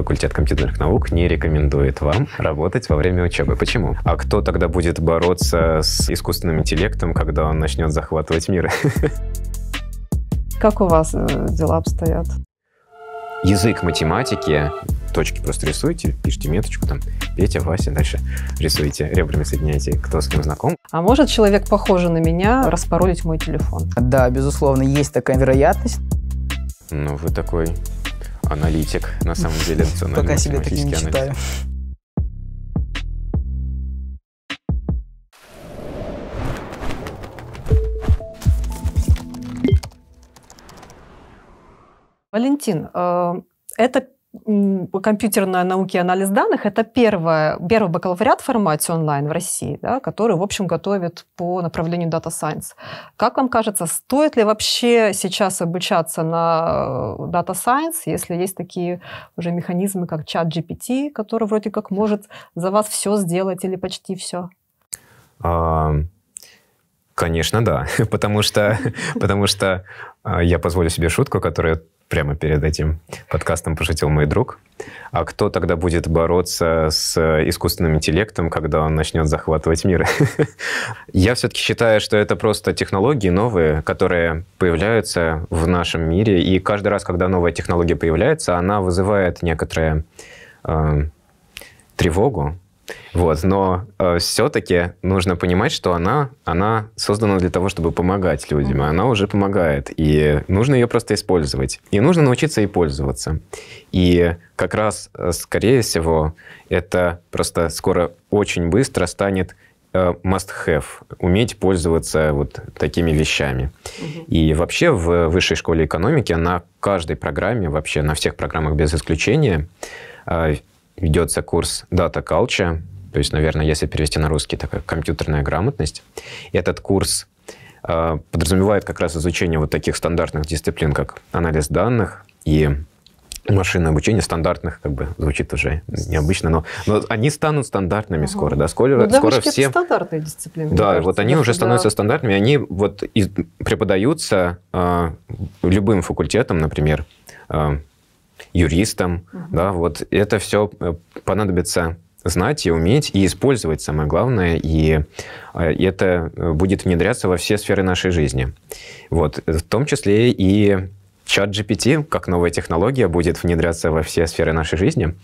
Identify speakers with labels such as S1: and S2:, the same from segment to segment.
S1: факультет компьютерных наук не рекомендует вам работать во время учебы. Почему? А кто тогда будет бороться с искусственным интеллектом, когда он начнет захватывать мир?
S2: Как у вас э, дела обстоят?
S1: Язык математики, точки просто рисуйте, пишите меточку там, Петя, Вася, дальше рисуйте, ребрами соединяйте, кто с кем знаком.
S2: А может человек, похожий на меня, распоролить мой телефон? Да, безусловно,
S3: есть такая вероятность.
S1: Ну, вы такой аналитик, на самом деле, национальный Пока себе так не читаю.
S2: Валентин, э, это компьютерная науки, и анализ данных – это первое, первый бакалавриат в формате онлайн в России, да, который, в общем, готовит по направлению Data Science. Как вам кажется, стоит ли вообще сейчас обучаться на э, Data Science, если есть такие уже механизмы, как чат GPT, который вроде как может за вас все сделать или почти все?
S1: А, конечно, да. потому что, потому что а, я позволю себе шутку, которая прямо перед этим подкастом пошутил мой друг. А кто тогда будет бороться с э, искусственным интеллектом, когда он начнет захватывать мир? Я все-таки считаю, что это просто технологии новые, которые появляются в нашем мире. И каждый раз, когда новая технология появляется, она вызывает некоторое э, тревогу, вот, но э, все-таки нужно понимать, что она, она создана для того, чтобы помогать людям, mm-hmm. она уже помогает, и нужно ее просто использовать, и нужно научиться ей пользоваться. И как раз, э, скорее всего, это просто скоро очень быстро станет э, must-have, уметь пользоваться вот такими вещами. Угу. И вообще в высшей школе экономики на каждой программе, вообще на всех программах без исключения, э, ведется курс Data Culture, то есть, наверное, если перевести на русский, такая компьютерная грамотность. Этот курс э, подразумевает как раз изучение вот таких стандартных дисциплин, как анализ данных и машинное обучение стандартных, как бы звучит уже необычно, но, но они станут стандартными ага. скоро, да, скоро, ну, скоро все... Это
S2: стандартные дисциплины. Да, кажется, вот они уже становятся да.
S1: стандартными, они вот из... преподаются э, любым факультетом, например, э, юристам, Угу. Да, вот это все э, понадобится знать и уметь, и использовать, самое главное, и э, это э, будет внедряться во все сферы нашей жизни. Вот, в том числе и чат GPT, как новая технология, будет внедряться во все сферы нашей жизни.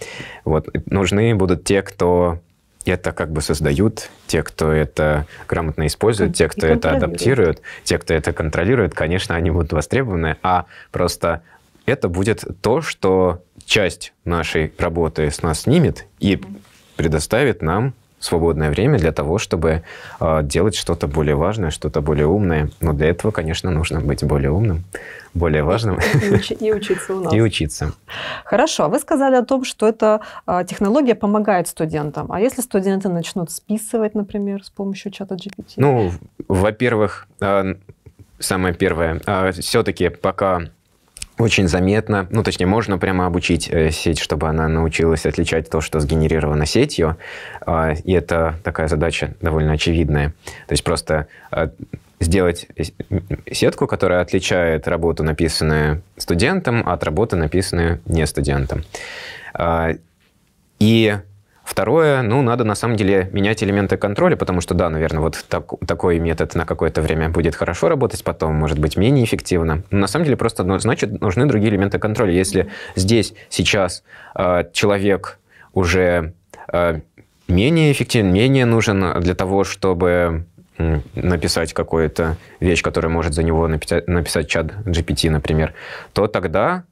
S1: Вот, нужны будут те, кто это как бы создают, те, кто это грамотно использует, те, кто это адаптирует, те, кто это контролирует, конечно, они будут востребованы, а просто это будет то, что часть нашей работы с нас снимет и предоставит нам свободное время для того, чтобы э, делать что-то более важное, что-то более умное. Но для этого, конечно, нужно быть более умным, более важным.
S2: И, учиться у нас. И учиться. Хорошо. А вы сказали о том, что эта технология помогает студентам. А если студенты начнут списывать, например, с помощью чата GPT? Ну,
S1: во-первых, а, самое первое, все-таки пока очень заметно, ну, точнее, можно прямо обучить э, сеть, чтобы она научилась отличать то, что сгенерировано сетью, а, и это такая задача довольно очевидная. То есть просто э, сделать э, сетку, которая отличает работу, написанную студентом, от работы, написанную не студентом. А, и Второе, ну, надо на самом деле менять элементы контроля, потому что, да, наверное, вот так, такой метод на какое-то время будет хорошо работать, потом может быть менее эффективно. Но на самом деле просто, ну, значит, нужны другие элементы контроля. Если здесь, сейчас э, человек уже э, менее эффективен, менее нужен для того, чтобы написать какую-то вещь, которая может за него написать чат GPT, например, то тогда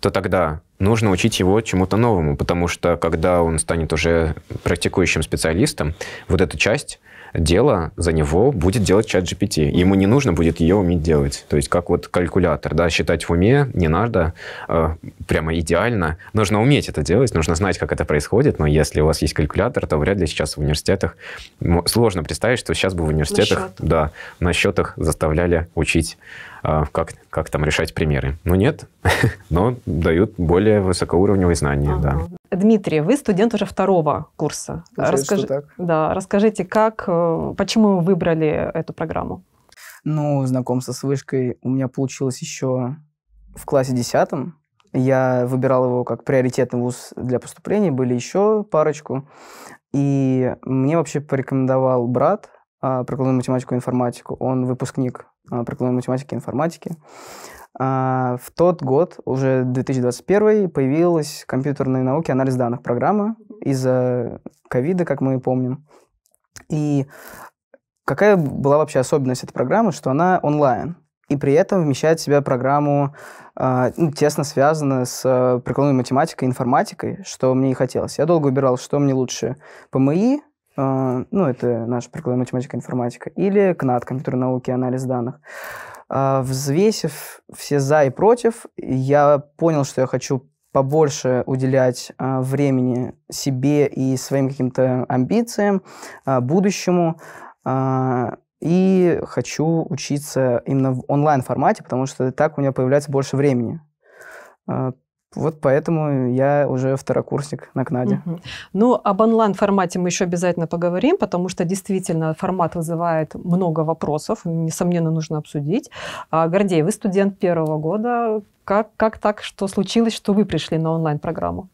S1: то тогда нужно учить его чему-то новому, потому что когда он станет уже практикующим специалистом, вот эта часть дело за него будет делать чат GPT. Ему не нужно будет ее уметь делать. То есть как вот калькулятор, да, считать в уме не надо э, прямо идеально. Нужно уметь это делать, нужно знать, как это происходит, но если у вас есть калькулятор, то вряд ли сейчас в университетах сложно представить, что сейчас бы в университетах, на счет. да, на счетах заставляли учить э, как, как там решать примеры. Ну нет, но дают более высокоуровневые знания, ага.
S2: да. Дмитрий, вы студент уже второго курса. Расскажи, так. Да, расскажите, как, э, почему вы выбрали эту программу?
S3: Ну, знакомство с вышкой у меня получилось еще в классе десятом. Я выбирал его как приоритетный вуз для поступления, были еще парочку. И мне вообще порекомендовал брат а, прикладную математику и информатику. Он выпускник а, прикладной математики и информатики. А, в тот год, уже 2021, появилась компьютерные науки анализ данных программа из-за ковида, как мы помним. И какая была вообще особенность этой программы, что она онлайн и при этом вмещает в себя программу, а, ну, тесно связанную с э, прикладной математикой, информатикой, что мне и хотелось. Я долго убирал, что мне лучше, ПМИ, э, ну, это наша прикладная математика, информатика, или КНАТ, компьютерные науки анализ данных. А, взвесив все за и против, я понял, что я хочу побольше уделять э, времени себе и своим каким-то амбициям, э, будущему. Э, и хочу учиться именно в онлайн-формате, потому что так у меня появляется больше времени. Вот поэтому я уже второкурсник на КНАДе. Угу.
S2: Ну, об онлайн-формате мы еще обязательно поговорим, потому что действительно формат вызывает много вопросов, несомненно, нужно обсудить. А, Гордей, вы студент первого года. Как, как так, что случилось, что вы пришли на онлайн-программу?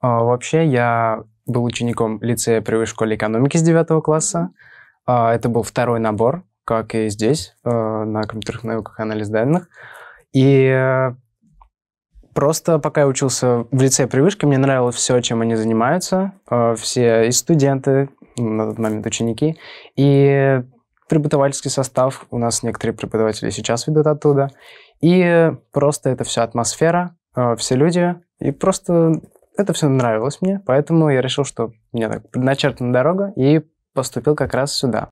S4: А, вообще, я был учеником лицея при высшей школе экономики с 9 класса. А, это был второй набор, как и здесь, э, на компьютерных науках анализ данных. И э, Просто пока я учился в лице привычки, мне нравилось все, чем они занимаются. Э, все и студенты, на тот момент ученики. И преподавательский состав. У нас некоторые преподаватели сейчас ведут оттуда. И просто это вся атмосфера, э, все люди. И просто это все нравилось мне. Поэтому я решил, что у меня так предначертана дорога. И поступил как раз
S3: сюда.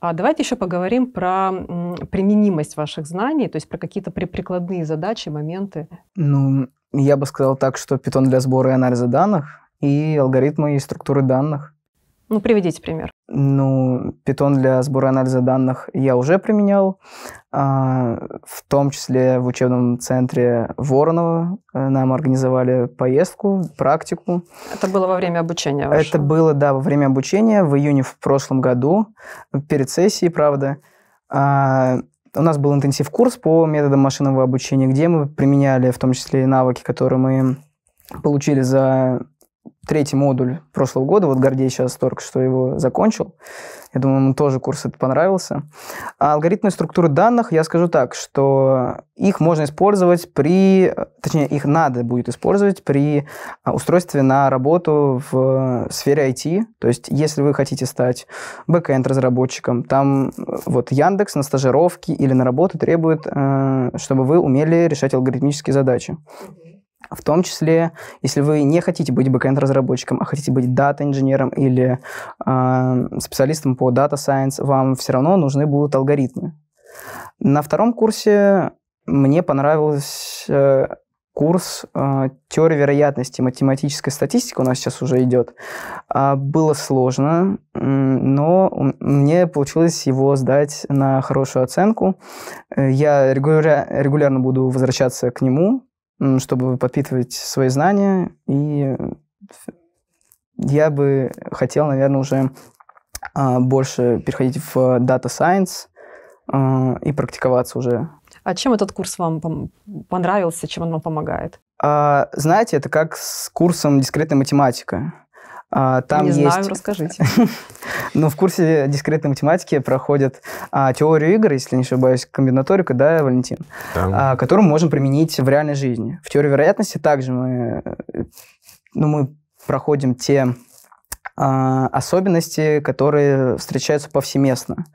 S2: А давайте еще поговорим про применимость ваших знаний, то есть про какие-то прикладные задачи, моменты.
S3: Ну, я бы сказал так, что питон для сбора и анализа данных и алгоритмы и структуры данных.
S2: Ну, приведите пример.
S3: Ну, Python для сбора анализа данных я уже применял, а, в том числе в учебном центре Воронова э, нам организовали поездку, практику.
S2: Это было во время обучения? Вашего? Это
S3: было, да, во время обучения в июне в прошлом году, перед сессией, правда. А, у нас был интенсив-курс по методам машинного обучения, где мы применяли в том числе и навыки, которые мы получили за третий модуль прошлого года, вот Гордей сейчас только что его закончил. Я думаю, ему тоже курс этот понравился. А алгоритмы структуры данных, я скажу так, что их можно использовать при... Точнее, их надо будет использовать при а, устройстве на работу в э, сфере IT. То есть, если вы хотите стать бэкэнд-разработчиком, там э, вот Яндекс на стажировке или на работу требует, э, чтобы вы умели решать алгоритмические задачи. В том числе, если вы не хотите быть бэкэнд-разработчиком, а хотите быть дата-инженером или э, специалистом по Data Science, вам все равно нужны будут алгоритмы. На втором курсе мне понравился э, курс э, теории вероятности, математическая статистика у нас сейчас уже идет. А, было сложно, но мне получилось его сдать на хорошую оценку. Э, я регуля- регулярно буду возвращаться к нему, чтобы подпитывать свои знания. И э, я бы хотел, наверное, уже а, больше переходить в Data Science а, и практиковаться уже.
S2: А чем этот курс вам понравился, чем он вам помогает?
S3: А, знаете, это как с курсом дискретная математика. А, там Не есть... знаю, расскажите. ну, в курсе дискретной математики проходит а, теорию игр, если не ошибаюсь, комбинаторика, да, Валентин,
S1: да. А, которую мы можем
S3: применить в реальной жизни. В теории вероятности также мы, ну, мы проходим те а, особенности, которые встречаются повсеместно.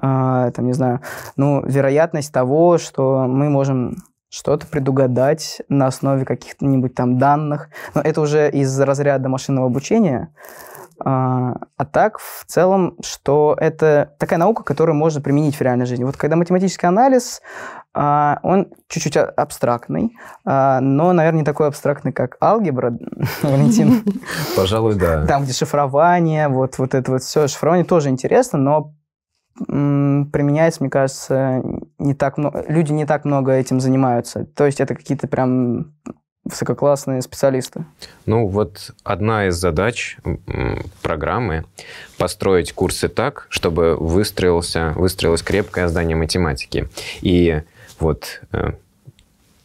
S3: Там, не знаю, ну, вероятность того, что мы можем что-то предугадать на основе каких-нибудь там данных. Но это уже из разряда машинного обучения. А, а, так, в целом, что это такая наука, которую можно применить в реальной жизни. Вот когда математический анализ, а, он чуть-чуть а, абстрактный, но, наверное, не такой абстрактный, как алгебра, Валентин. Пожалуй, да. Там, где шифрование, вот, вот это вот все. Шифрование тоже интересно, но применяется, мне кажется, не так много, люди не так много этим занимаются. То есть это какие-то прям высококлассные специалисты.
S1: Ну вот одна из задач программы – построить курсы так, чтобы выстроился, выстроилось крепкое здание математики. И вот э,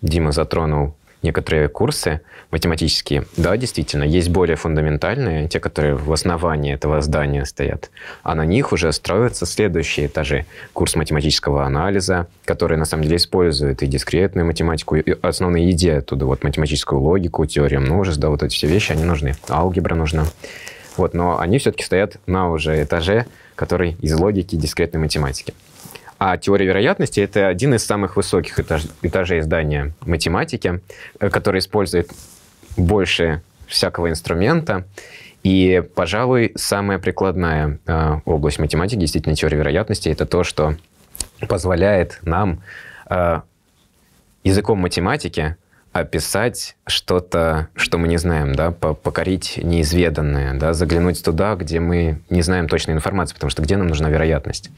S1: Дима затронул некоторые курсы математические. Да, действительно, есть более фундаментальные, те, которые в основании этого здания стоят. А на них уже строятся следующие этажи. Курс математического анализа, который на самом деле использует и дискретную математику, и основные идеи оттуда, вот математическую логику, теорию множеств, да, вот эти все вещи, они нужны. Алгебра нужна. Вот, но они все-таки стоят на уже этаже, который из логики дискретной математики. А теория вероятности — это один из самых высоких этаж, этажей здания математики, который использует больше всякого инструмента. И, пожалуй, самая прикладная э, область математики, действительно, теория вероятности, это то, что позволяет нам э, языком математики описать что-то, что мы не знаем, да, покорить неизведанное, да, заглянуть туда, где мы не знаем точной информации, потому что где нам нужна вероятность?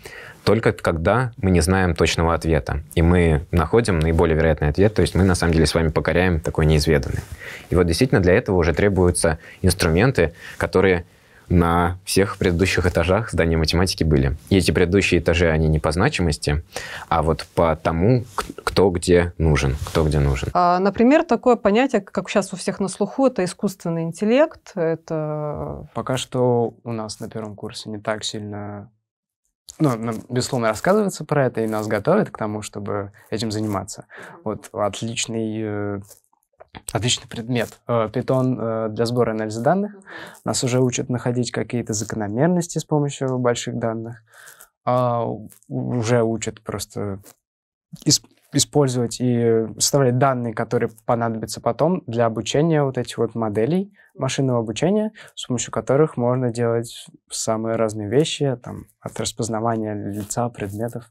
S1: Только когда мы не знаем точного ответа, и мы находим наиболее вероятный ответ, то есть мы на самом деле с вами покоряем такое неизведанное. И вот действительно для этого уже требуются инструменты, которые на всех предыдущих этажах здания математики были. И эти предыдущие этажи, они не по значимости, а вот по тому, кто где нужен, кто где нужен.
S2: А, например, такое понятие, как сейчас у всех на слуху, это искусственный интеллект, это...
S4: Пока что у нас на первом курсе не так сильно ну, безусловно, рассказывается про это, и нас готовят к тому, чтобы этим заниматься. Вот отличный э, Отличный предмет. Э, питон э, для сбора и анализа данных. Нас уже учат находить какие-то закономерности с помощью больших данных. А уже учат просто использовать и составлять данные, которые понадобятся потом для обучения вот этих вот моделей машинного обучения, с помощью которых можно делать самые разные вещи, там, от распознавания лица, предметов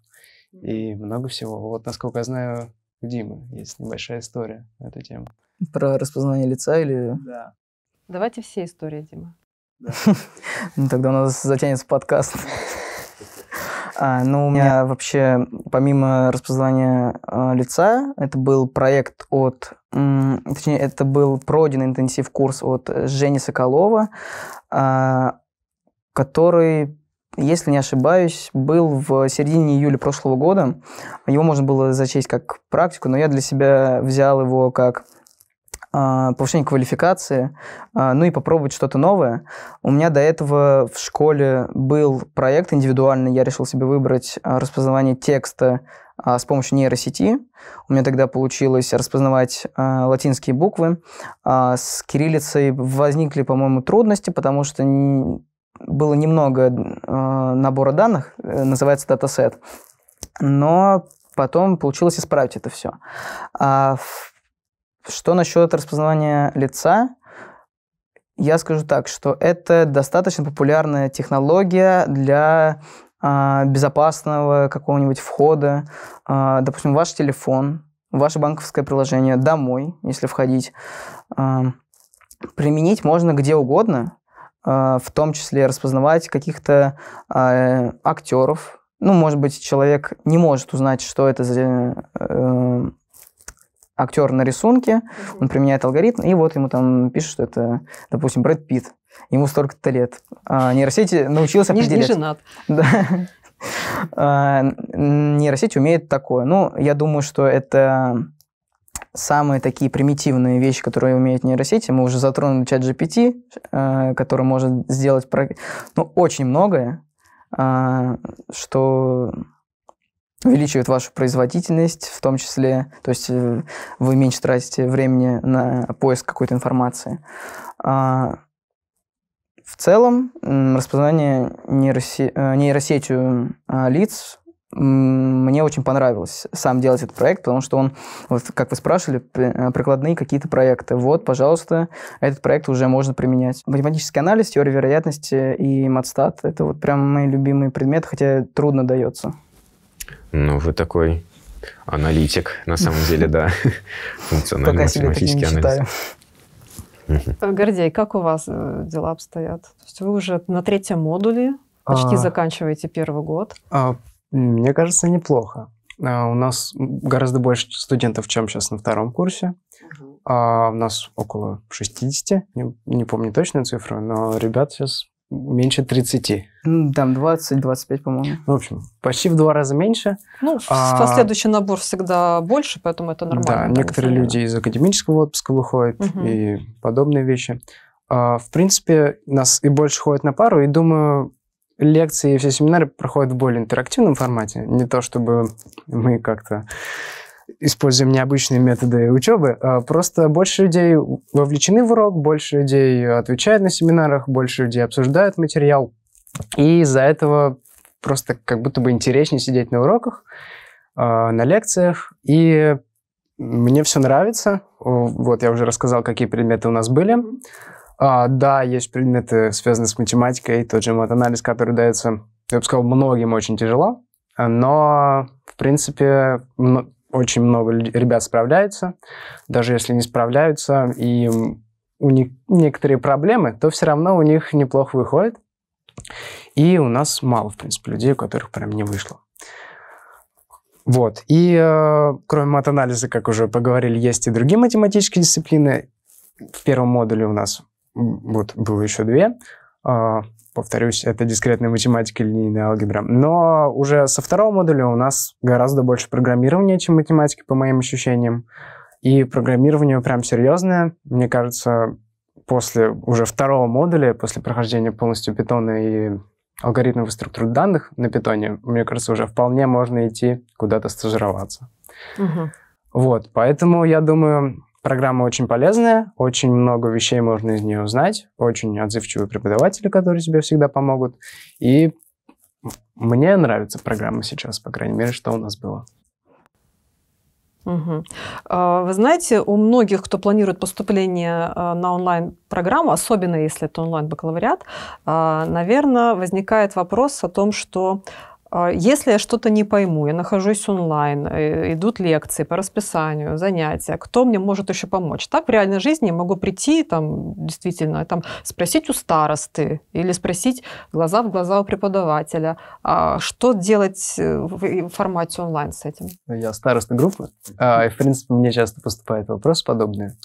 S4: и много всего. Вот, насколько я знаю, у Димы есть небольшая история на эту тему.
S3: Про распознание лица или... Да.
S2: Давайте все истории, Дима. да
S3: ну, тогда у нас затянется подкаст. А, ну, у меня вообще, помимо распознания э, лица, это был проект от, м, точнее, это был пройден интенсив-курс от Жени Соколова, э, который, если не ошибаюсь, был в середине июля прошлого года. Его можно было зачесть как практику, но я для себя взял его как а, повышение квалификации, а, ну и попробовать что-то новое. У меня до этого в школе был проект индивидуальный, я решил себе выбрать а, распознавание текста с помощью нейросети. У меня тогда получилось распознавать э, латинские буквы. Э, с кириллицей возникли, по-моему, трудности, потому что не, было немного э, набора данных, э, называется датасет. Но потом получилось исправить это все. А в что насчет распознавания лица? Я скажу так, что это достаточно популярная технология для а, безопасного какого-нибудь входа. А, допустим, ваш телефон, ваше банковское приложение домой, если входить. А, применить можно где угодно, а, в том числе распознавать каких-то а, актеров. Ну, может быть, человек не может узнать, что это за э, актер на рисунке, он применяет алгоритм, и вот ему там пишут, что это, допустим, Брэд Питт, ему столько-то лет. А, нейросети научился не, определять. Не женат. Да. А, нейросеть умеет такое. Ну, я думаю, что это самые такие примитивные вещи, которые умеют нейросети. Мы уже затронули чат GPT, а, который может сделать ну, очень многое, а, что увеличивает вашу производительность в том числе, то есть э, вы меньше тратите времени на поиск какой-то информации. А, в целом распознание э, нейросетью а, лиц мне очень понравилось сам делать этот проект, потому что он, вот как вы спрашивали, э, прикладные какие-то проекты. Вот, пожалуйста, этот проект уже можно применять. Математический анализ, теория вероятности и матстат — это вот прям мои любимые предметы, хотя трудно дается.
S1: Ну, вы такой аналитик, на самом деле, да. Функциональный математический анализ.
S2: Гордей, как у вас э, дела обстоят? То есть вы уже на третьем модуле, почти а, заканчиваете первый год.
S4: А, мне кажется, неплохо. А, у нас гораздо больше студентов, чем сейчас на втором курсе. У нас около 60, не, не помню точную цифру, но ребят сейчас меньше 30. Там 20-25, по-моему. В общем, почти в два раза меньше.
S2: Ну, а, следующий набор всегда
S4: больше, поэтому это нормально. Да, некоторые люди из академического отпуска выходят угу. и подобные вещи. А, в принципе, нас и больше ходят на пару, и думаю, лекции и все семинары проходят в более интерактивном формате. Не то, чтобы мы как-то используем необычные методы учебы, а просто больше людей вовлечены в урок, больше людей отвечают на семинарах, больше людей обсуждают материал. И из-за этого просто как будто бы интереснее сидеть на уроках, а, на лекциях. И мне все нравится. Вот я уже рассказал, какие предметы у нас были. А, да, есть предметы, связанные с математикой, тот же матанализ, который дается, я бы сказал, многим очень тяжело, но, в принципе, очень много ребят справляется, даже если не справляются, и у них некоторые проблемы, то все равно у них неплохо выходит. И у нас мало, в принципе, людей, у которых прям не вышло. Вот. И э, кроме матанализа, как уже поговорили, есть и другие математические дисциплины. В первом модуле у нас вот, было еще две. Э, повторюсь, это дискретная математика и линейная алгебра. Но уже со второго модуля у нас гораздо больше программирования, чем математики, по моим ощущениям. И программирование прям серьезное. Мне кажется, после уже второго модуля, после прохождения полностью питона и алгоритмов и структур данных на питоне, мне кажется, уже вполне можно идти куда-то стажироваться. Угу. Вот, поэтому я думаю, Программа очень полезная, очень много вещей можно из нее узнать, очень отзывчивые преподаватели, которые тебе всегда помогут. И мне нравится программа сейчас, по крайней мере, что у нас было.
S2: Угу. Вы знаете, у многих, кто планирует поступление а, на онлайн-программу, особенно если это онлайн-бакалавриат, а, наверное, возникает вопрос о том, что а, если я что-то не пойму, я нахожусь онлайн, э, идут лекции по расписанию, занятия, кто мне может еще помочь? Так в реальной жизни я могу прийти, там, действительно, там, спросить у старосты или спросить глаза в глаза у преподавателя, а что делать э, в формате онлайн с этим?
S4: Я староста группы, а, и, в принципе, мне часто поступают вопросы подобные.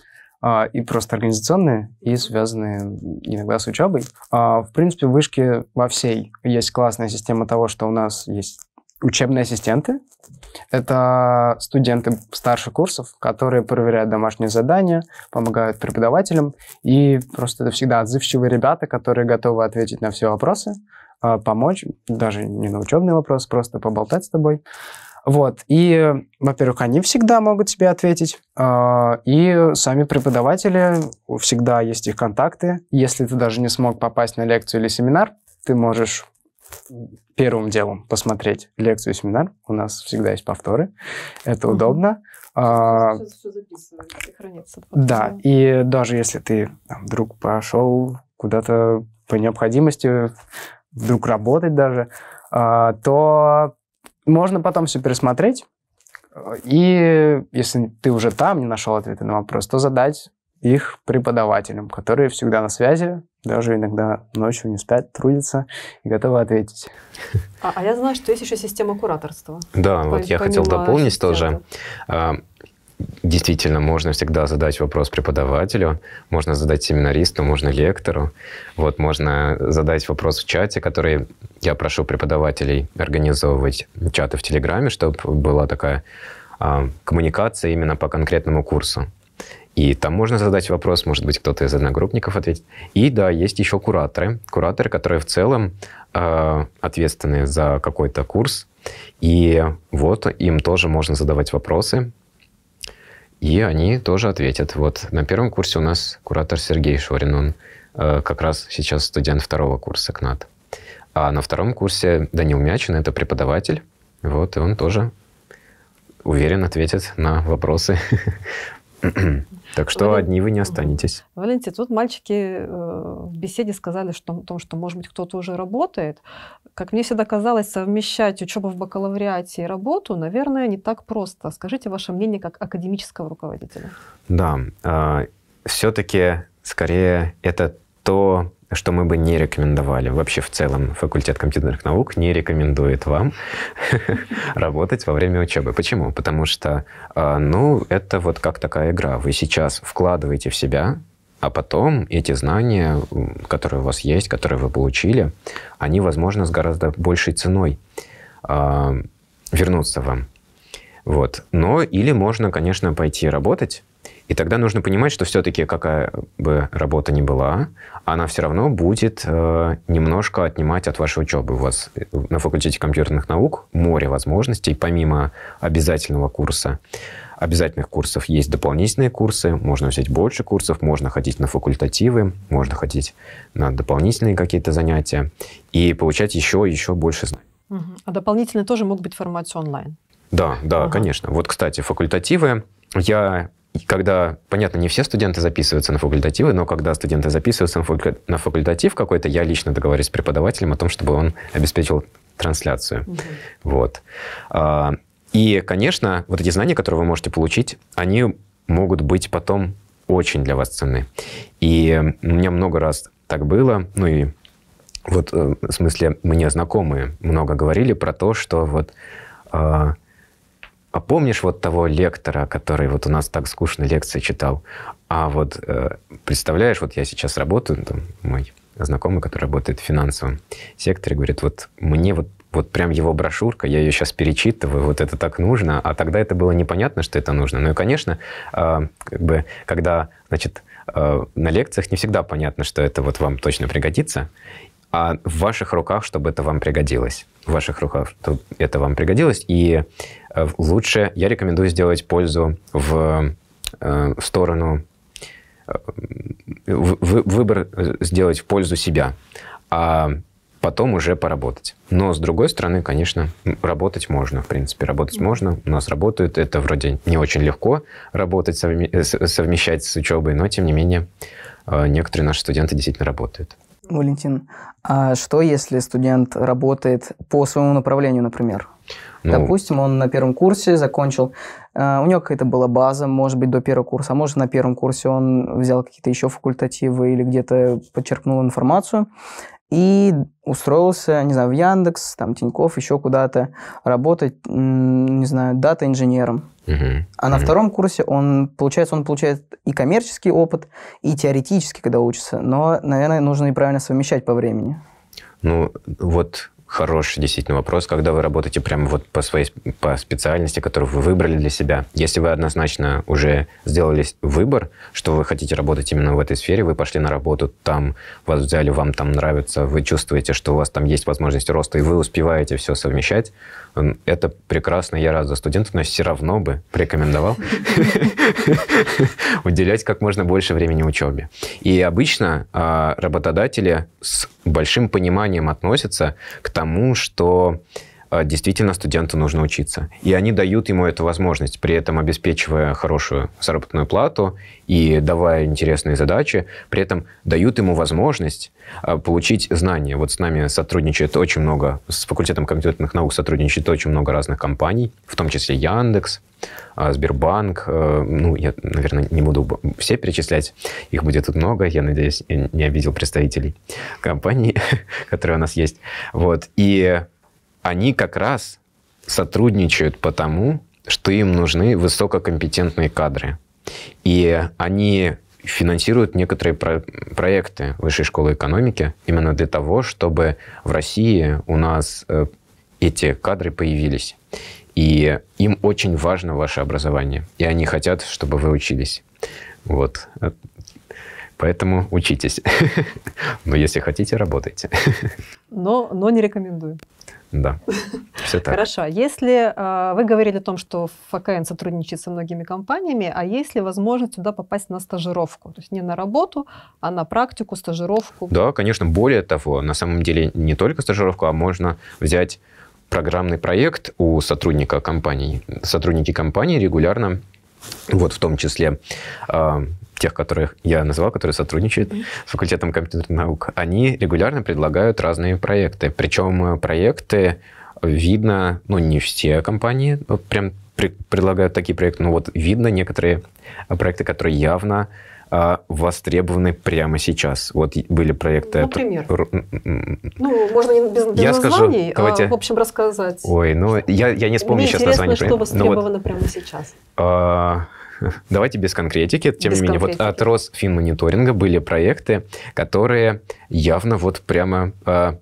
S4: А, и просто организационные, и связанные иногда с учебой. А, в принципе, в вышке во всей есть классная система того, что у нас есть учебные ассистенты. Это студенты старших курсов, которые проверяют домашние задания, помогают преподавателям. И просто это всегда отзывчивые ребята, которые готовы ответить на все вопросы, а, помочь, даже не на учебный вопрос, просто поболтать с тобой. Вот. И, во-первых, они всегда могут тебе ответить, а, и сами преподаватели, всегда есть их контакты. Если ты даже не смог попасть на лекцию или семинар, ты можешь первым делом посмотреть лекцию и семинар. У нас всегда есть повторы. Это угу. удобно. А, все, хранится. Да, и даже если ты там, вдруг пошел куда-то по необходимости, вдруг работать даже, а, то можно потом все пересмотреть. И если ты уже там не нашел ответы на вопрос, то задать их преподавателям, которые всегда на связи, даже иногда ночью не спят, трудятся и готовы ответить.
S2: А, а я знаю, что есть еще система кураторства.
S4: Да, вот я хотел дополнить тоже
S1: действительно можно всегда задать вопрос преподавателю, можно задать семинаристу, можно лектору, вот можно задать вопрос в чате, который я прошу преподавателей организовывать чаты в Телеграме, чтобы была такая а, коммуникация именно по конкретному курсу. И там можно задать вопрос, может быть, кто-то из одногруппников ответит. И да, есть еще кураторы. Кураторы, которые в целом э, ответственны за какой-то курс. И вот им тоже можно задавать вопросы, и они тоже ответят. Вот на первом курсе у нас куратор Сергей Шорин, он э, как раз сейчас студент второго курса КНАТ. А на втором курсе Данил Мячин, это преподаватель, вот, и он тоже уверен ответит на вопросы Так что Вален... одни вы не останетесь.
S2: Валентин, тут мальчики э, в беседе сказали что, о том, что, может быть, кто-то уже работает. Как мне всегда казалось, совмещать учебу в бакалавриате и работу, наверное, не так просто. Скажите ваше мнение как академического руководителя.
S1: Да, а, все-таки скорее это то что мы бы не рекомендовали. Вообще в целом факультет компьютерных наук не рекомендует вам работать во время учебы. Почему? Потому что, э, ну, это вот как такая игра. Вы сейчас вкладываете в себя, а потом эти знания, которые у вас есть, которые вы получили, они, возможно, с гораздо большей ценой э, вернутся вам. Вот. Но или можно, конечно, пойти работать, и тогда нужно понимать, что все-таки какая бы работа ни была, она все равно будет э, немножко отнимать от вашей учебы. У вас э, на факультете компьютерных наук море возможностей, помимо обязательного курса обязательных курсов есть дополнительные курсы, можно взять больше курсов, можно ходить на факультативы, можно ходить на дополнительные какие-то занятия и получать еще и еще больше знаний.
S2: Uh А дополнительные тоже могут быть в формате онлайн?
S1: Да, да, ага. конечно. Вот, кстати, факультативы я и когда, понятно, не все студенты записываются на факультативы, но когда студенты записываются на факультатив какой-то, я лично договорюсь с преподавателем о том, чтобы он обеспечил трансляцию. Угу. Вот. А, и, конечно, вот эти знания, которые вы можете получить, они могут быть потом очень для вас ценны. И у меня много раз так было, ну и вот э, в смысле мне знакомые много говорили про то, что вот а, а помнишь вот того лектора, который вот у нас так скучно лекции читал? А вот э, представляешь, вот я сейчас работаю, там мой знакомый, который работает в финансовом секторе, говорит, вот мне вот вот прям его брошюрка, я ее сейчас перечитываю, вот это так нужно, а тогда это было непонятно, что это нужно. Ну и, конечно, э, как бы, когда, значит, э, на лекциях не всегда понятно, что это вот вам точно пригодится, а в ваших руках, чтобы это вам пригодилось. В ваших руках, чтобы это вам пригодилось, и Э, лучше я рекомендую сделать пользу в э, сторону э, выбор сделать в пользу себя, а потом уже поработать. Но с другой стороны, конечно, работать можно, в принципе, работать можно. У нас работают, это вроде не очень легко работать, совмещать с учебой, но тем не менее некоторые наши студенты действительно работают.
S3: Валентин, а что если студент работает по своему направлению, например? Ну, Допустим, он на первом курсе закончил, а, у него какая-то была база, может быть, до первого курса, а может, на первом курсе он взял какие-то еще факультативы или где-то подчеркнул информацию, и устроился, не знаю, в Яндекс, там, Тиньков, еще куда-то работать, не знаю, дата-инженером. Uh-huh. А на uh-huh. втором курсе он, получается, он получает и коммерческий опыт, и теоретический, когда учится, но, наверное, нужно и правильно совмещать по времени.
S1: Ну, вот Хороший действительно вопрос, когда вы работаете прямо вот по своей по специальности, которую вы выбрали для себя. Если вы однозначно уже сделали выбор, что вы хотите работать именно в этой сфере, вы пошли на работу, там вас взяли, вам там нравится, вы чувствуете, что у вас там есть возможность роста, и вы успеваете все совмещать, это прекрасно, я рад за студентов, но все равно бы рекомендовал уделять как можно больше времени учебе. И обычно а, работодатели с большим пониманием относятся к тому, что а, действительно студенту нужно учиться. И они дают ему эту возможность, при этом обеспечивая хорошую заработную плату и давая интересные задачи, при этом дают ему возможность а, получить знания. Вот с нами сотрудничает очень много, с факультетом компьютерных наук сотрудничает очень много разных компаний, в том числе Яндекс, а, Сбербанк, ну, я, наверное, не буду все перечислять, их будет тут много, я надеюсь, я не обидел представителей компаний, которые у нас есть. Вот, и они как раз сотрудничают потому, что им нужны высококомпетентные кадры. И они финансируют некоторые про- проекты Высшей школы экономики именно для того, чтобы в России у нас э, эти кадры появились. И им очень важно ваше образование. И они хотят, чтобы вы учились. Вот. Поэтому учитесь. Но если хотите, работайте.
S2: Но, но не рекомендую. Да, все так. Хорошо. А если а, вы говорили о том, что ФКН сотрудничает со многими компаниями, а есть ли возможность туда попасть на стажировку? То есть не на работу, а на практику, стажировку?
S1: Да, конечно. Более того, на самом деле не только стажировку, а можно взять программный проект у сотрудника компании. Сотрудники компании регулярно вот в том числе а, тех, которых я назвал, которые сотрудничают с факультетом компьютерных наук, они регулярно предлагают разные проекты. Причем э, проекты видно, ну, не все компании прям предлагают такие проекты, но вот видно некоторые проекты, которые явно а, востребованы прямо сейчас. Вот были проекты... Например? Р...
S2: Ну, можно без, без я названий, скажу, давайте... в общем рассказать.
S1: Ой, ну, я, я не вспомню Имеете сейчас название. что востребовано
S2: ну, вот, прямо сейчас?
S1: А, Давайте без конкретики. Тем не менее, вот от Росфинмониторинга были проекты, которые явно вот прямо а,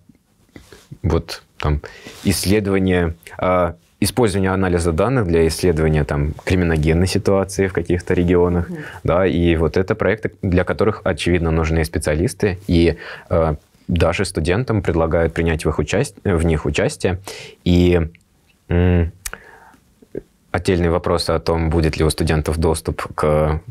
S1: вот там исследование а, использование анализа данных для исследования там, криминогенной ситуации в каких-то регионах. Mm. Да, и вот это проекты, для которых, очевидно, нужны специалисты. И э, даже студентам предлагают принять в, их участь... в них участие. И э, отдельный вопрос о том, будет ли у студентов доступ к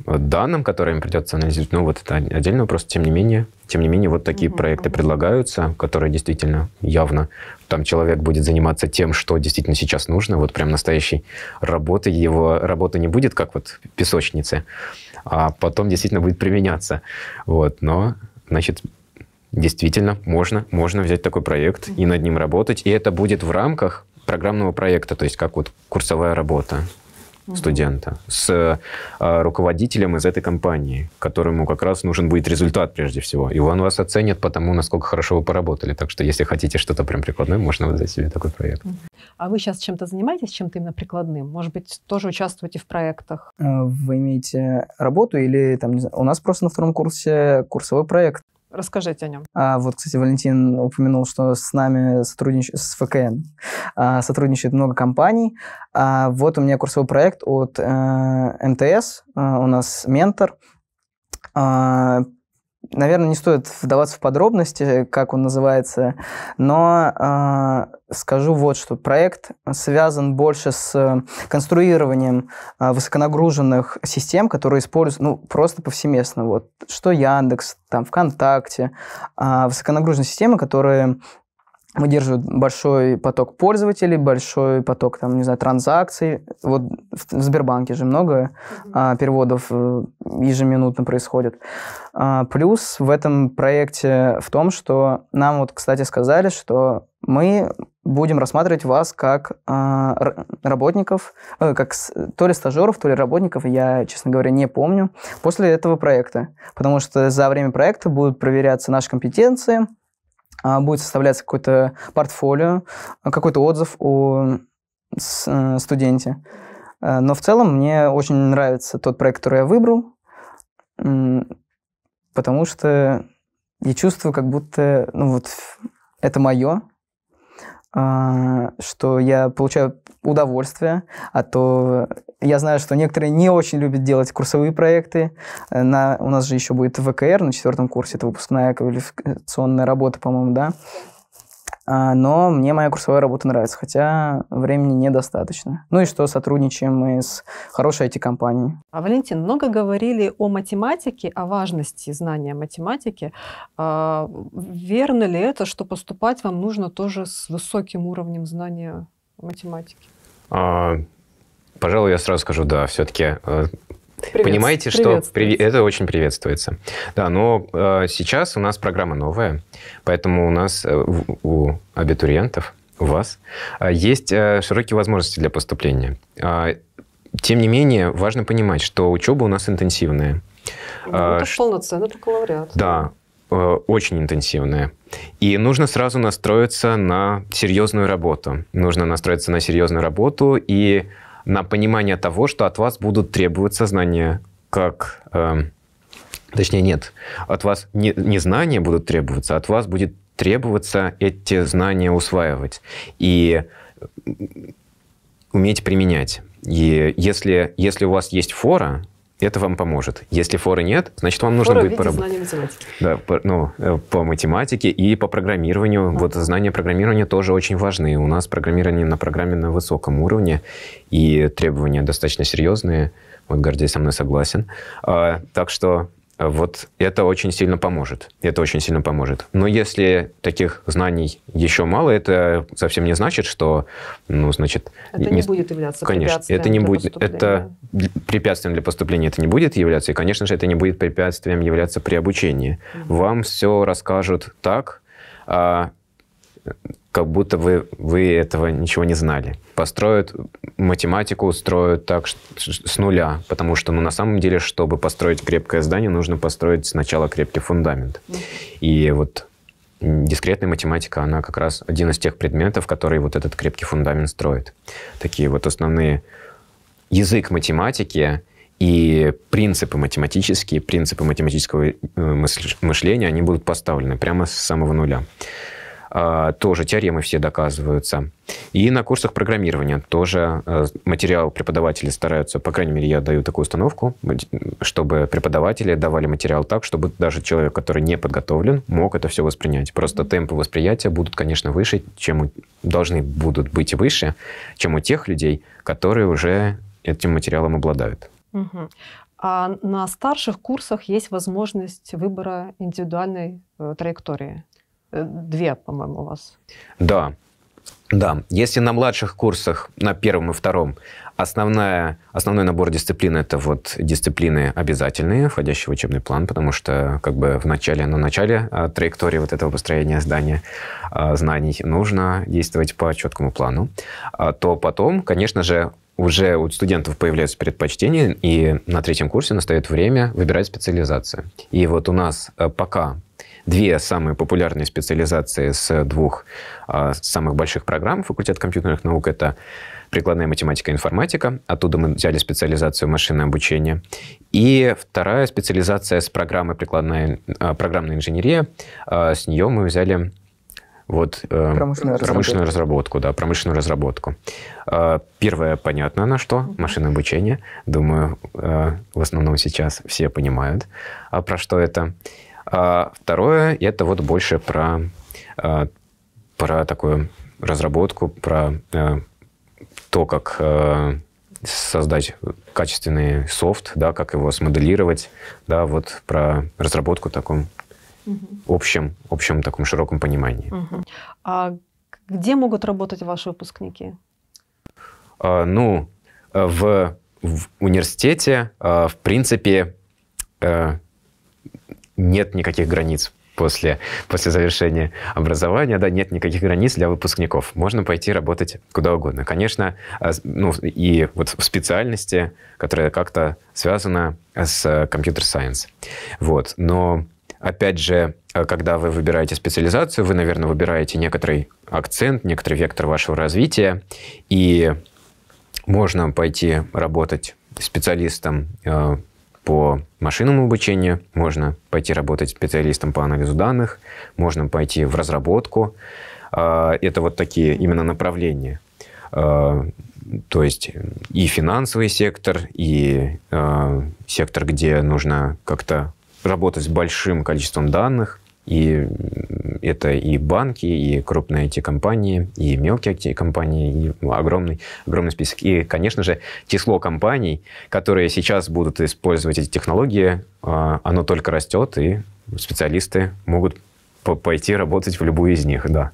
S1: э, данным, которые им придется анализировать, ну вот это отдельный вопрос, тем не менее. Тем не менее, вот такие mm-hmm. проекты предлагаются, которые действительно явно, там человек будет заниматься тем, что действительно сейчас нужно, вот прям настоящей работы, его работа не будет как вот песочницы, а потом действительно будет применяться. Вот, но, значит, действительно можно, можно взять такой проект mm и над ним работать, и это будет в рамках программного проекта, то есть как вот курсовая работа угу. студента с э, руководителем из этой компании, которому как раз нужен будет результат прежде всего. И он вас оценит по тому, насколько хорошо вы поработали. Так что если хотите что-то прям прикладное, можно взять себе
S3: такой проект.
S2: А вы сейчас чем-то занимаетесь, чем-то именно прикладным? Может быть, тоже участвуете в проектах?
S3: Э, вы имеете работу или там, не знаю, у нас просто на втором курсе курсовой проект.
S2: Расскажите о нем.
S3: А, вот, кстати, Валентин упомянул, что с нами сотрудничает, с ФКН а, сотрудничает много компаний. А, вот у меня курсовой проект от а, МТС, а, у нас ментор. А, наверное, не стоит вдаваться в подробности, как он называется, но... А, скажу вот, что проект связан больше с э, конструированием э, высоконагруженных систем, которые используются ну, просто повсеместно. Вот, что Яндекс, там, ВКонтакте, а, высоконагруженные системы, которые выдерживают большой поток пользователей, большой поток, там, не знаю, транзакций. Вот в, Сбербанке же много mm-hmm. переводов э, ежеминутно происходит. А, плюс в этом проекте в том, что нам вот, кстати, сказали, что мы будем рассматривать вас как э, работников, э, как с, то ли стажеров, то ли работников, я, честно говоря, не помню, после этого проекта. Потому что за время проекта будут проверяться наши компетенции, э, будет составляться какое-то портфолио, какой-то отзыв о с, э, студенте. Э, но в целом мне очень нравится тот проект, который я выбрал, потому что я чувствую, как будто ну, вот, это мое, а, что я получаю удовольствие, а то я знаю, что некоторые не очень любят делать курсовые проекты. На, у нас же еще будет ВКР на четвертом курсе, это выпускная квалификационная работа, по-моему, да. А, но мне моя курсовая работа нравится, хотя времени недостаточно. Ну и что, сотрудничаем мы с хорошей IT-компанией.
S2: А, Валентин, много говорили о математике, о важности знания математики. А, верно ли это, что поступать вам нужно тоже с высоким уровнем знания математики?
S1: А, пожалуй, я сразу скажу, да, все-таки э,
S2: Привет. Понимаете, что
S1: при... это очень приветствуется. Да, но э, сейчас у нас программа новая, поэтому у нас э, у абитуриентов, у вас, э, есть э, широкие возможности для поступления. Э, тем не менее, важно понимать, что учеба у нас интенсивная. Ну, это Ш... А,
S2: полноценный бакалавриат.
S1: Да, э, очень интенсивная. И нужно сразу настроиться на серьезную работу. Нужно настроиться на серьезную работу и на понимание того, что от вас будут требоваться знания, как... Э, точнее, нет. От вас не, не знания будут требоваться, а от вас будет требоваться эти знания усваивать и уметь применять. И если, если у вас есть фора, это вам поможет. Если форы нет, значит, вам нужно Фора будет поработать. Да, по, ну, э, по математике и по программированию. А. Вот знания программирования тоже очень важны. У нас программирование на программе на высоком уровне, и требования достаточно серьезные. Вот Гордей со мной согласен. А, так что вот это очень сильно поможет. Это очень сильно поможет. Но если таких знаний еще мало, это совсем не значит, что, ну, значит... Это не, не
S2: будет являться конечно, препятствием это не для будет, Это
S1: препятствием для поступления это не будет являться, и, конечно же, это не будет препятствием являться при обучении. Угу. Вам все расскажут так, а как будто вы, вы этого ничего не знали. Построят математику, устроят так с нуля, потому что ну, на самом деле, чтобы построить крепкое здание, нужно построить сначала крепкий фундамент. И вот дискретная математика, она как раз один из тех предметов, который вот этот крепкий фундамент строит. Такие вот основные язык математики и принципы математические, принципы математического э, мышления, они будут поставлены прямо с самого нуля. А, тоже теоремы все доказываются. И на курсах программирования тоже э, материал преподаватели стараются, по крайней мере, я даю такую установку, чтобы преподаватели давали материал так, чтобы даже человек, который не подготовлен, мог это все воспринять. Просто темпы восприятия будут, конечно, выше, чем у... должны будут быть выше, чем у тех людей, которые уже этим материалом обладают.
S2: Угу. А на старших курсах есть возможность выбора индивидуальной э, траектории? две, по-моему, у вас.
S1: Да, да. Если на младших курсах, на первом и втором, основная, основной набор дисциплин это вот дисциплины обязательные, входящие в учебный план, потому что как бы в начале, на начале а, траектории вот этого построения здания а, знаний нужно действовать по четкому плану, а, то потом, конечно же, уже у студентов появляются предпочтения, и на третьем курсе настает время выбирать специализацию. И вот у нас э, пока две самые популярные специализации с двух э, самых больших программ факультета компьютерных наук. Это прикладная математика и информатика. Оттуда мы взяли специализацию машинное обучение. И вторая специализация с программы прикладная, э, программная инженерия. Э, а, с нее мы взяли вот, э, промышленную, промышленную разработку. разработку, да, промышленную разработку. Э, первое понятно на что, машинное обучение. Думаю, э, в основном сейчас все понимают, а про что это. А второе, это вот больше про, а, про такую разработку, про э, то, как э, создать качественный софт, да, как его смоделировать, да, вот про разработку в таком угу. общем, общем таком широком понимании.
S2: Угу. А где могут работать ваши выпускники?
S1: А, ну, э, в, в университете, а, в принципе, нет никаких границ после, после завершения образования, да, нет никаких границ для выпускников. Можно пойти работать куда угодно. Конечно, а, ну, и вот в специальности, которая как-то связана с э, computer science. Вот. Но, опять же, э, когда вы выбираете специализацию, вы, наверное, выбираете некоторый акцент, некоторый вектор вашего развития, и можно пойти работать специалистом э, по машинному обучению, можно пойти работать специалистом по анализу данных, можно пойти в разработку. А, это вот такие именно направления. А, то есть и финансовый сектор, и а, сектор, где нужно как-то работать с большим количеством данных, и это и банки, и крупные IT-компании, и мелкие IT-компании, и огромный, огромный список. И, конечно же, число компаний, которые сейчас будут использовать эти технологии, а, оно только растет, и специалисты могут пойти работать в любую из них, да.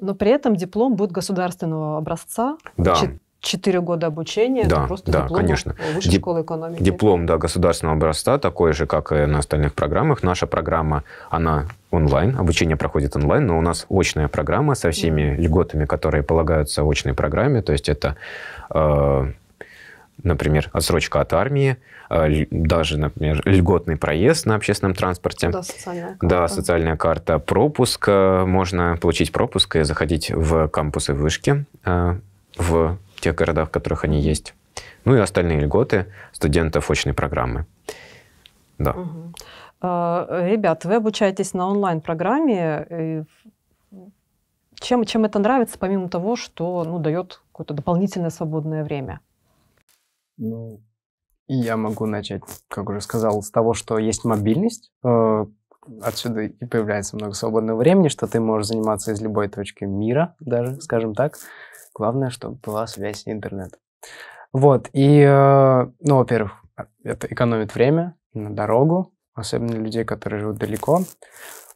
S2: Но при этом диплом будет государственного образца. Да. Чит Четыре года обучения, да, просто да, диплома конечно. высшей Дип- школы экономики.
S1: Диплом да, государственного образца, такой же, как и на остальных программах. Наша программа, она онлайн, обучение проходит онлайн, но у нас очная программа со всеми mm-hmm. льготами, которые полагаются очной программе. То есть это, э, например, отсрочка от армии, э, даже, например, льготный проезд на общественном транспорте. Да, социальная карта. Да, социальная карта. Пропуск. Можно получить пропуск и заходить в кампусы вышки, э, в тех городах, в которых они есть. Ну и остальные льготы студентов очной программы. Да.
S2: Угу. Ребят, вы обучаетесь на онлайн-программе. Чем, чем это нравится, помимо того, что ну, дает какое-то дополнительное свободное время?
S4: Ну, я могу начать, как уже сказал, с того, что есть мобильность. Э, отсюда и появляется много свободного времени, что ты можешь заниматься из любой точки мира, даже, скажем так. Главное, чтобы была связь интернет. Вот, и, э, ну, во-первых, а, это экономит время на дорогу, особенно людей, которые живут далеко.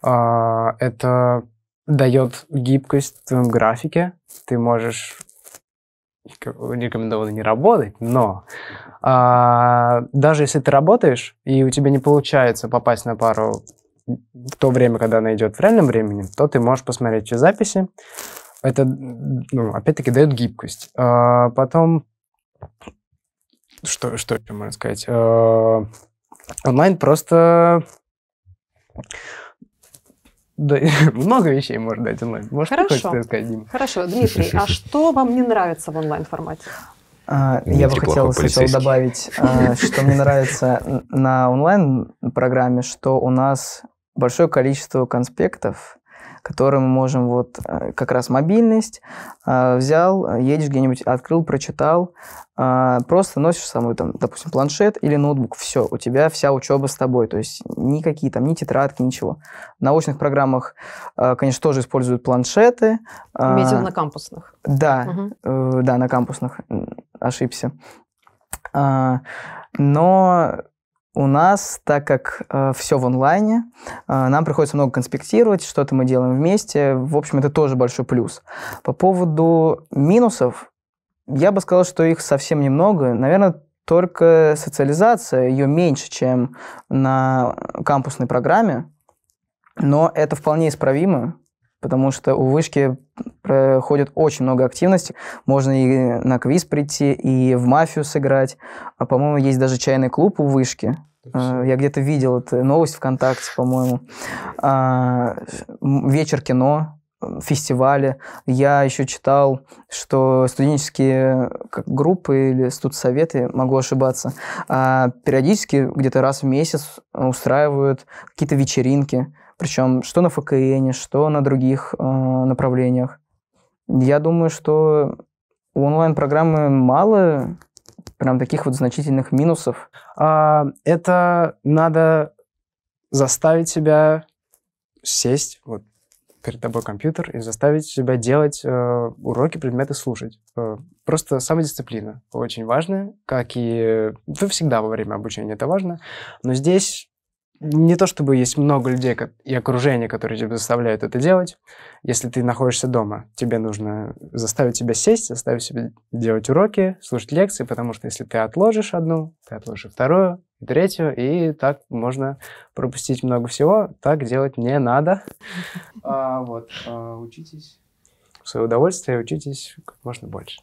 S4: А, это дает гибкость в твоем графике. Ты можешь рекомендовано не работать, но а, даже если ты работаешь и у тебя не получается попасть на пару в то время, когда она идет в реальном времени, то ты можешь посмотреть эти записи, это, ну, опять-таки, дает гибкость. А потом, что, что еще можно сказать? А, онлайн просто... Да, много вещей может дать онлайн. Может, Хорошо. сказать, Дима? Хорошо. Дмитрий, а
S2: что вам не нравится в онлайн-формате?
S3: А, я бы хотел сначала добавить, а, что мне нравится на онлайн-программе, что у нас большое количество конспектов, которые мы можем вот э, как раз мобильность э, взял, едешь где-нибудь, открыл, прочитал, э, просто носишь самый там, допустим, планшет или ноутбук, все, у тебя вся учеба с тобой, то есть никакие там, ни тетрадки, ничего. В научных программах, конечно, тоже используют планшеты. Имеете на
S2: кампусных?
S3: Да, угу. да, на кампусных, ошибся. Но у нас, так как э, все в онлайне, э, нам приходится много конспектировать, что-то мы делаем вместе. В общем, это тоже большой плюс. По поводу минусов, я бы сказал, что их совсем немного. Наверное, только социализация, ее меньше, чем на э, кампусной программе. Но это вполне исправимо потому что у вышки проходит очень много активности. Можно и на квиз прийти, и в мафию сыграть. А, по-моему, есть даже чайный клуб у вышки. А, я где-то видел эту новость ВКонтакте, по-моему. А, вечер кино фестивале. Я еще читал, что студенческие группы или студсоветы, могу ошибаться, а, периодически где-то раз в месяц устраивают какие-то вечеринки. Причем что на ФКН, что на других э, направлениях. Я думаю, что у онлайн-программы мало прям таких вот значительных минусов. А, это надо заставить себя
S4: сесть, вот перед тобой компьютер, и заставить себя делать э, уроки, предметы слушать. Э, просто самодисциплина очень важная, как и э, ну, всегда во время обучения это важно. Но здесь не то чтобы есть много людей и окружение, которые тебя заставляют это делать. Если ты находишься дома, тебе нужно заставить себя сесть, заставить себя делать уроки, слушать лекции, потому что если ты отложишь одну, ты отложишь вторую, третью, и так можно пропустить много всего. Так делать не надо. А, вот, а, учитесь свое удовольствие, учитесь как можно больше.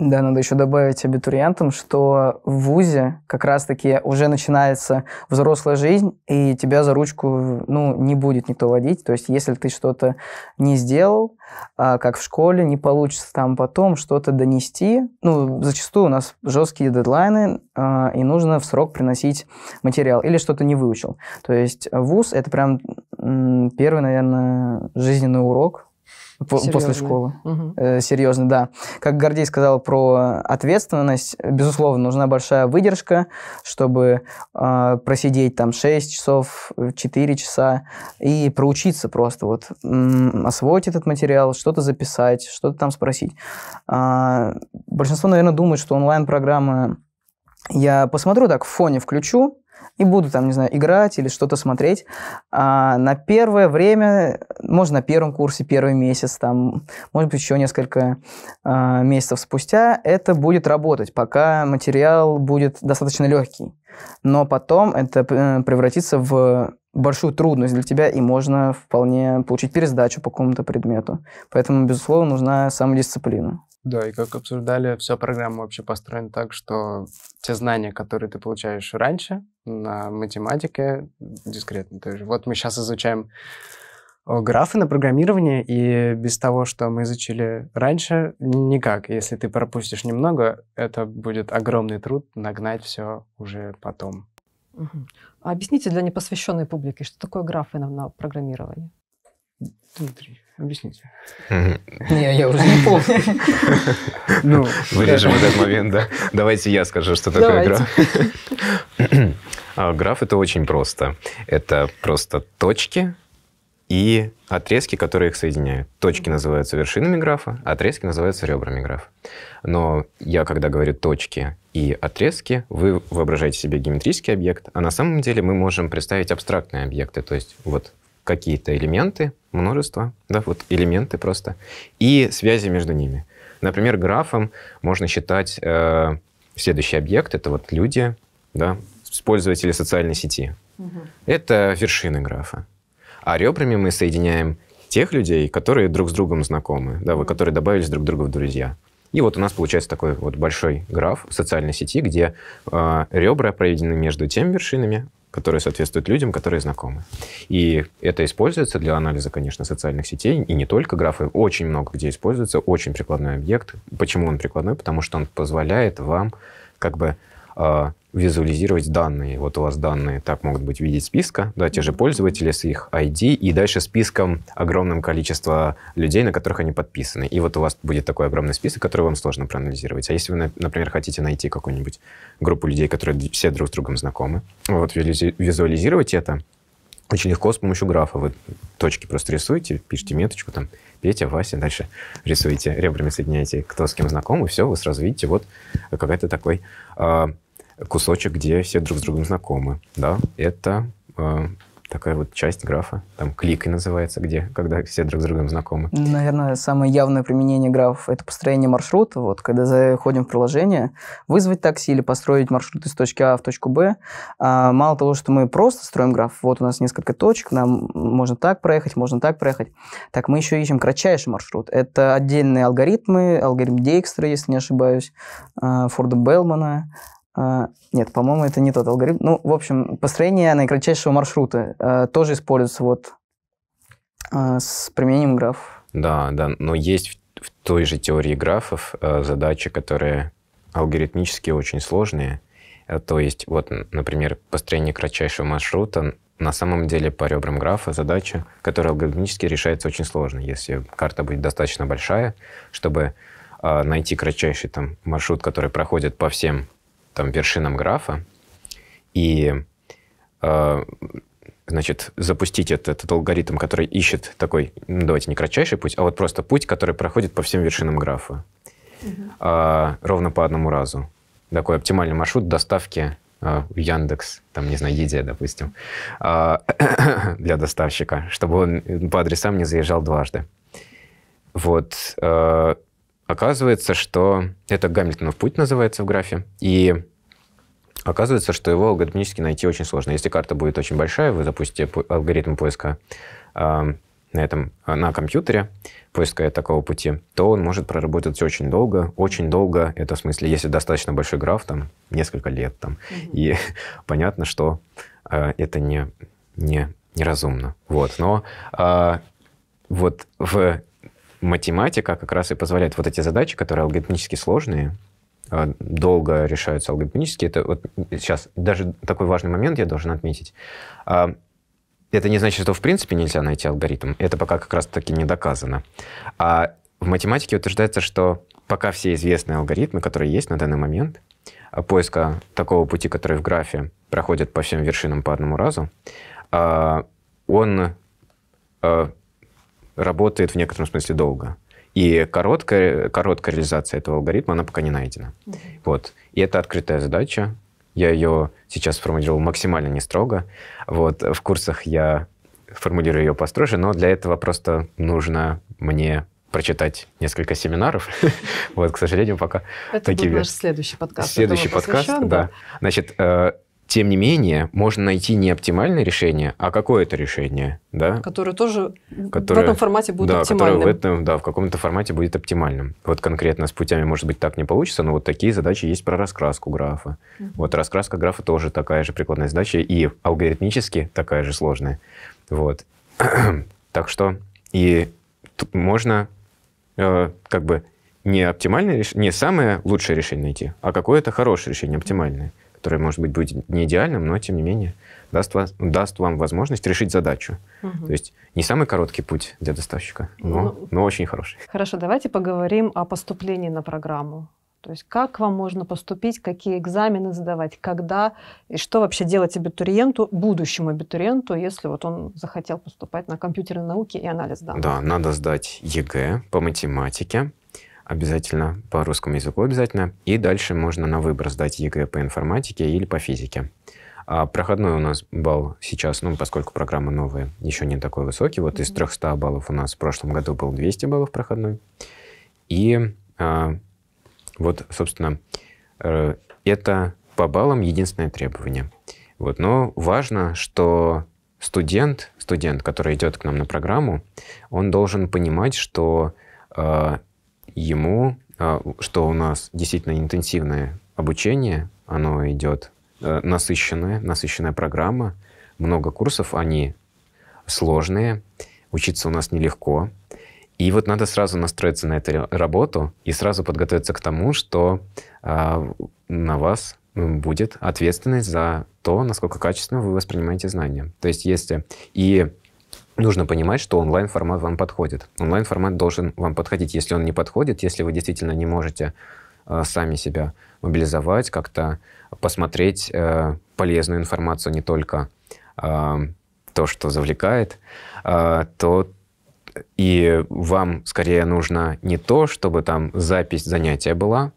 S3: Да, надо еще добавить абитуриентам, что в ВУЗе как раз-таки уже начинается взрослая жизнь, и тебя за ручку ну, не будет никто водить. То есть если ты что-то не сделал, а, как в школе, не получится там потом что-то донести. Ну, зачастую у нас жесткие дедлайны, а, и нужно в срок приносить материал. Или что-то не выучил. То есть ВУЗ — это прям первый, наверное, жизненный урок, серьезный. после школы. Угу. Э, серьезно, да. Как Гордей сказал про ответственность, безусловно, нужна большая выдержка, чтобы э, просидеть там 6 часов, 4 часа и проучиться просто, вот освоить этот материал, что-то записать, что-то там спросить. Э, большинство, наверное, думает, что онлайн-программы я посмотрю так, в фоне включу, и буду там, не знаю, играть или что-то смотреть. А на первое время, может, на первом курсе, первый месяц, там, может быть, еще несколько а, месяцев спустя, это будет работать, пока материал будет достаточно легкий. Но потом это э, превратится в большую трудность для тебя, и можно вполне получить пересдачу по какому-то предмету. Поэтому, безусловно, нужна самодисциплина.
S4: Да, и как обсуждали, вся программа вообще построена так, что те знания, которые ты получаешь раньше на математике, дискретно. То есть вот мы сейчас изучаем э, графы на программирование, и без того, что мы изучили раньше, никак. Если ты пропустишь немного, это будет огромный труд нагнать все уже потом.
S2: Угу. А объясните для непосвященной публики, что такое графы на, на программировании?
S4: Дмитрий. Объясните. Не, я уже не помню. Ну,
S1: Вырежем этот момент, да. Давайте я скажу, что такое граф. А, граф – это очень просто. Это просто точки и отрезки, которые их соединяют. Точки называются вершинами графа, отрезки называются ребрами графа. Но я, когда говорю точки и отрезки, вы воображаете себе геометрический объект, а на самом деле мы можем представить абстрактные объекты, то есть вот какие-то элементы, множество, да, вот элементы просто, и связи между ними. Например, графом можно считать э, следующий объект, это вот люди, да, пользователи социальной сети. Угу. Это вершины графа. А ребрами мы соединяем тех людей, которые друг с другом знакомы, да, которые добавились друг к другу в друзья. И вот у нас получается такой вот большой граф в социальной сети, где э, ребра проведены между теми вершинами, которые соответствуют людям, которые знакомы. И это используется для анализа, конечно, социальных сетей, и не только графы, очень много где используется, очень прикладной объект. Почему он прикладной? Потому что он позволяет вам как бы а, визуализировать данные. Вот у вас данные так могут быть в виде списка, да, те же пользователи с их ID, и дальше списком огромным количество людей, на которых они подписаны. И вот у вас будет такой огромный список, который вам сложно проанализировать. А если вы, например, хотите найти какую-нибудь группу людей, которые все друг с другом знакомы, вот визуализировать это очень легко с помощью графа. Вы точки просто рисуете, пишите меточку, там, Петя, Вася, дальше рисуете, ребрами соединяете, кто с кем знаком, и все, вы сразу видите, вот какой-то такой а, кусочек, где все друг с другом знакомы. Да? Это э, такая вот часть графа, там клик и называется, где, когда все друг с другом знакомы.
S3: Наверное, самое явное применение графов – это построение маршрута. Вот, когда заходим в приложение, вызвать такси или построить маршрут из точки А в точку Б. А, мало того, что мы просто строим граф, вот у нас несколько точек, нам можно так проехать, можно так проехать. Так мы еще ищем кратчайший маршрут. Это отдельные алгоритмы, алгоритм Дейкстра, если не ошибаюсь, э, Форда Белмана, а, нет, по-моему, это не тот алгоритм. Ну, в общем, построение наикратчайшего маршрута э, тоже используется вот э, с применением
S1: графов. Да, да, но есть в той же теории графов э, задачи, которые алгоритмически очень сложные. То есть, вот, например, построение кратчайшего маршрута на самом деле по ребрам графа задача, которая алгоритмически решается очень сложно, если карта будет достаточно большая, чтобы найти кратчайший там маршрут, который проходит по всем там вершинам графа и э, значит, запустить этот, этот алгоритм, который ищет такой, ну, давайте не кратчайший путь, а вот просто путь, который проходит по всем вершинам графа. Угу. А, ровно по одному разу. Такой оптимальный маршрут доставки э, в Яндекс, там, не знаю, Еде, допустим, а, для доставщика, чтобы он по адресам не заезжал дважды. Вот. Э, Оказывается, что это Гамильтонов путь называется в графе, и оказывается, что его алгоритмически найти очень сложно. Если карта будет очень большая, вы запустите алгоритм поиска э, на этом на компьютере поиска такого пути, то он может проработать очень долго, очень долго. Это в смысле, если достаточно большой граф, там несколько лет там, угу. и понятно, что э, это не не неразумно. Вот, но э, вот в математика как раз и позволяет вот эти задачи, которые алгоритмически сложные, а, долго решаются алгоритмически. Это вот сейчас даже такой важный момент я должен отметить. А, это не значит, что в принципе нельзя найти алгоритм. Это пока как раз-таки не доказано. А в математике утверждается, что пока все известные алгоритмы, которые есть на данный момент, а, поиска такого пути, который в графе проходит по всем вершинам по одному разу, он работает в некотором смысле долго. И короткая, короткая реализация этого алгоритма, она пока не найдена. mm Вот. И это открытая задача. Я ее сейчас сформулировал максимально не строго. Вот. В курсах я формулирую ее построже, но для этого просто нужно мне прочитать несколько семинаров. вот, к сожалению, пока Это будет наш
S2: следующий подкаст. Следующий подкаст, да.
S1: Значит, э, тем не менее, можно найти не оптимальное решение, а какое-то решение, да?
S2: Которое тоже которое, в этом формате будет да, оптимальным. в
S1: этом, да, в каком-то формате будет оптимальным. Вот конкретно с путями, может быть, так не получится, но вот такие задачи есть про раскраску графа. Uh -huh. Вот раскраска графа тоже такая же прикладная задача и алгоритмически такая же сложная. Вот. так что и можно э, как бы не оптимальное, не самое лучшее решение найти, а какое-то хорошее решение, оптимальное. mm которое, может быть, будет не идеальным, но, тем не менее, даст, вас, даст вам возможность решить задачу. Угу. То есть не самый короткий путь для доставщика, но, ну, но очень хороший.
S2: Хорошо, давайте поговорим о поступлении на программу. То есть как вам можно поступить, какие экзамены задавать, когда и что вообще делать абитуриенту, будущему абитуриенту, если вот он захотел поступать на компьютерные науки и анализ данных? Да, надо
S1: сдать ЕГЭ по математике, обязательно, по русскому языку обязательно. И дальше можно на выбор сдать ЕГЭ по информатике или по физике. А проходной у нас балл сейчас, ну, поскольку программа новые, еще не такой высокий. Вот mm-hmm. из 300 баллов у нас в прошлом году был 200 баллов проходной. И а, вот, собственно, э, это по баллам единственное требование. Вот, но важно, что студент, студент, который идет к нам на программу, он должен понимать, что а, ему, а, что у нас действительно интенсивное обучение, оно идет э, насыщенное, насыщенная программа, много курсов, они сложные, учиться у нас нелегко. И вот надо сразу настроиться на эту работу и сразу подготовиться к тому, что а, на вас будет ответственность за то, насколько качественно вы воспринимаете знания. То есть если и нужно понимать, что онлайн-формат вам подходит. Онлайн-формат должен вам подходить. Если он не подходит, если вы действительно не можете э, сами себя мобилизовать, как-то посмотреть э, полезную информацию, не только э, то, что завлекает, э, то и вам скорее нужно не то, чтобы там запись занятия была,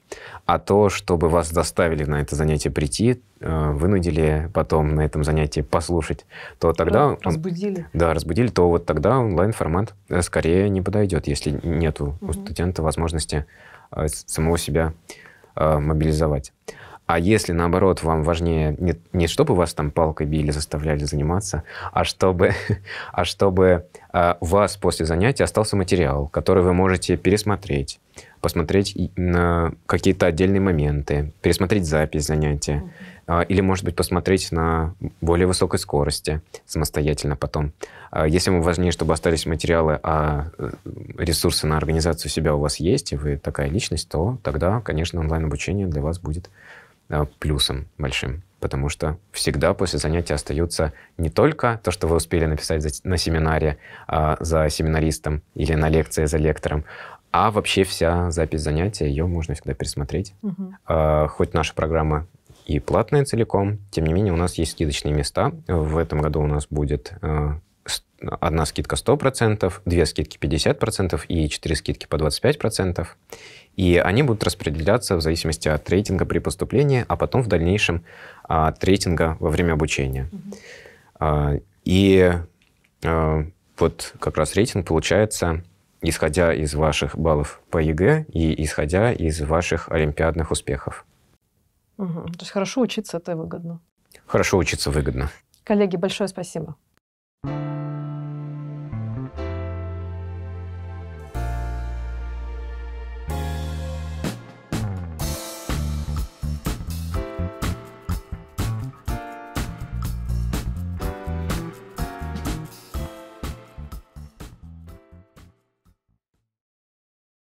S1: а то, чтобы вас заставили на это занятие прийти, э, вынудили потом на этом занятии послушать, то тогда... Да, разбудили. Да, разбудили, то вот тогда онлайн-формат э, скорее не подойдет, если нет у студента возможности э, самого себя мобилизовать. А если, наоборот, вам важнее не, не чтобы вас там палкой били, заставляли заниматься, а чтобы, а чтобы а, вас после занятия остался материал, который вы можете пересмотреть, посмотреть на какие-то отдельные моменты, пересмотреть запись занятия, mm или, может быть, посмотреть на более высокой скорости самостоятельно потом. А если вам важнее, чтобы остались материалы, а э, ресурсы на организацию себя у вас есть, и вы такая личность, то тогда, конечно, онлайн-обучение для вас будет а, плюсом большим, потому что всегда после занятия остаются не только то, что вы успели написать на семинаре а, за семинаристом или на лекции за лектором, а вообще вся запись занятия, ее можно всегда пересмотреть. Угу. Хоть наша программа и платная целиком, тем не менее у нас есть скидочные места. В этом году у нас будет одна скидка 100%, две скидки 50% и четыре скидки по 25%. И они будут распределяться в зависимости от рейтинга при поступлении, а потом в дальнейшем а, от рейтинга во время обучения. А, и а, вот как раз рейтинг получается исходя из ваших баллов по ЕГЭ и исходя из ваших олимпиадных успехов.
S2: Угу. То есть хорошо учиться это выгодно.
S1: Хорошо учиться выгодно.
S2: Коллеги, большое спасибо. thank you